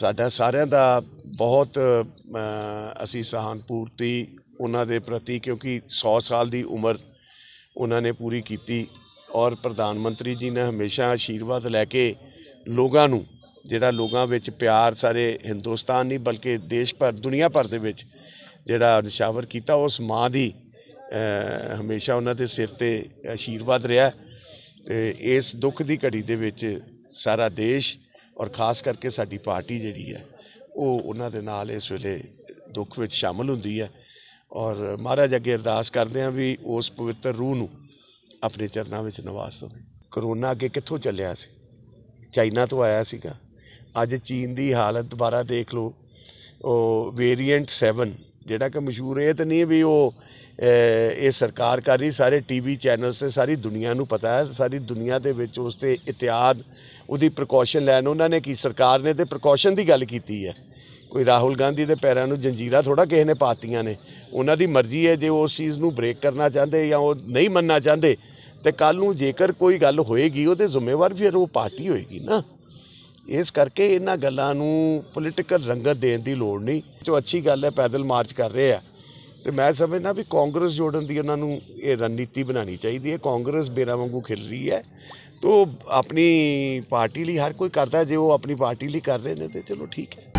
ਸਾਡਾ ਸਾਰਿਆਂ ਦਾ ਬਹੁਤ ਅਸੀਂ ਸਹਾਨਪੂਰਤੀ ਉਹਨਾਂ ਦੇ ਪ੍ਰਤੀ ਕਿਉਂਕਿ 100 ਸਾਲ ਦੀ ਉਮਰ ਉਹਨਾਂ ਨੇ ਪੂਰੀ ਕੀਤੀ ਔਰ ਪ੍ਰਧਾਨ ਮੰਤਰੀ ਜੀ ਨੇ ਹਮੇਸ਼ਾ ਆਸ਼ੀਰਵਾਦ ਲੈ ਕੇ ਲੋਕਾਂ ਨੂੰ ਜਿਹੜਾ ਲੋਕਾਂ ਵਿੱਚ ਪਿਆਰ ਸਾਰੇ ਹਿੰਦੁਸਤਾਨ ਨਹੀਂ ਬਲਕਿ ਦੇਸ਼ ਭਰ ਦੁਨੀਆ ਭਰ ਦੇ ਵਿੱਚ ਜਿਹੜਾ ਨਿਸ਼ਾਵਰ ਕੀਤਾ ਉਸ ਮਾਂ ਦੀ ਹਮੇਸ਼ਾ ਉਹਨਾਂ ਦੇ ਸਿਰ ਤੇ ਆਸ਼ੀਰਵਾਦ ਰਿਹਾ ਤੇ ਇਸ ਦੁੱਖ ਦੀ ਘੜੀ ਦੇ ਵਿੱਚ ਸਾਰਾ ਦੇਸ਼ ਔਰ ਖਾਸ ਕਰਕੇ ਸਾਡੀ ਪਾਰਟੀ ਜਿਹੜੀ ਹੈ ਉਹ ਉਹਨਾਂ ਦੇ ਨਾਲ ਇਸ ਵੇਲੇ ਦੁੱਖ ਵਿੱਚ ਸ਼ਾਮਲ ਹੁੰਦੀ ਹੈ ਔਰ ਮਹਾਰਾਜ ਅੱਗੇ ਅਰਦਾਸ ਕਰਦੇ ਆਂ ਵੀ ਉਸ ਪਵਿੱਤਰ ਰੂਹ ਨੂੰ ਆਪਣੇ ਚਰਨਾਂ ਵਿੱਚ ਨਿਵਾਸ ਦੇਵੇ ਕਰੋਨਾ ਅੱਗੇ ਕਿੱਥੋਂ ਚੱਲਿਆ ਸੀ ਚਾਈਨਾ ਤੋਂ ਆਇਆ ਸੀਗਾ ਅੱਜ ਚੀਨ ਦੀ ਹਾਲਤ ਦੁਬਾਰਾ ਦੇਖ ਲਓ ਉਹ ਵੇਰੀਐਂਟ 7 ਜਿਹੜਾ ਕਿ ਮਸ਼ਹੂਰ ਇਹ ਤਾਂ ਨਹੀਂ ਵੀ ਉਹ ਇਹ ਸਰਕਾਰ ਕਰ ਰਹੀ ਸਾਰੇ ਟੀਵੀ ਚੈਨਲਸ ਤੇ ਸਾਰੀ ਦੁਨੀਆ ਨੂੰ ਪਤਾ ਹੈ ਸਾਰੀ ਦੁਨੀਆ ਦੇ ਵਿੱਚ ਉਸ ਤੇ ਇਤਿਆਦ ਉਹਦੀ ਪ੍ਰੀਕਾਸ਼ਨ ਲੈਣ ਉਹਨਾਂ ਨੇ ਕੀ ਸਰਕਾਰ ਨੇ ਤੇ ਪ੍ਰੀਕਾਸ਼ਨ ਦੀ ਗੱਲ ਕੀਤੀ ਹੈ ਕੋਈ ਰਾਹੁਲ ਗਾਂਧੀ ਦੇ ਪੈਰਾਂ ਨੂੰ ਜੰਜੀਰਾ ਥੋੜਾ ਕਿਸੇ ਨੇ ਪਾਤੀਆਂ ਨੇ ਉਹਨਾਂ ਦੀ ਮਰਜ਼ੀ ਹੈ ਜੇ ਉਹ ਉਸ ਚੀਜ਼ ਨੂੰ ਬ੍ਰੇਕ ਕਰਨਾ ਚਾਹੁੰਦੇ ਜਾਂ ਉਹ ਨਹੀਂ ਮੰਨਣਾ ਚਾਹੁੰਦੇ ਤੇ ਕੱਲ ਨੂੰ ਜੇਕਰ ਕੋਈ ਗੱਲ ਹੋਏਗੀ ਉਹਦੇ ਜ਼ਿੰਮੇਵਾਰ ਫਿਰ ਉਹ ਪਾਰਟੀ ਹੋਏਗੀ ਨਾ ਇਸ ਕਰਕੇ ਇਹਨਾਂ ਗੱਲਾਂ ਨੂੰ ਪੋਲਿਟੀਕਲ ਰੰਗਤ ਦੇਣ ਦੀ ਲੋੜ ਨਹੀਂ ਜੋ ਅੱਛੀ ਗੱਲ ਹੈ ਪੈਦਲ ਮਾਰਚ ਕਰ ਰਹੇ ਆ ਤੇ ਮੈਂ ਸਮਝਦਾ ਵੀ ਕਾਂਗਰਸ ਜੋੜਨ ਦੀ ਉਹਨਾਂ ਨੂੰ ਇਹ ਰਣਨੀਤੀ ਬਣਾਉਣੀ ਚਾਹੀਦੀ ਹੈ ਕਾਂਗਰਸ ਬੇਰਾ ਵਾਂਗੂ ਖਿਲ ਰਹੀ ਹੈ ਤੋ ਆਪਣੀ ਪਾਰਟੀ ਲਈ ਹਰ ਕੋਈ ਕਰਦਾ ਜੇ ਉਹ ਆਪਣੀ ਪਾਰਟੀ ਲਈ ਕਰ ਰਹੇ ਨੇ ਤੇ ਚਲੋ ਠੀਕ ਹੈ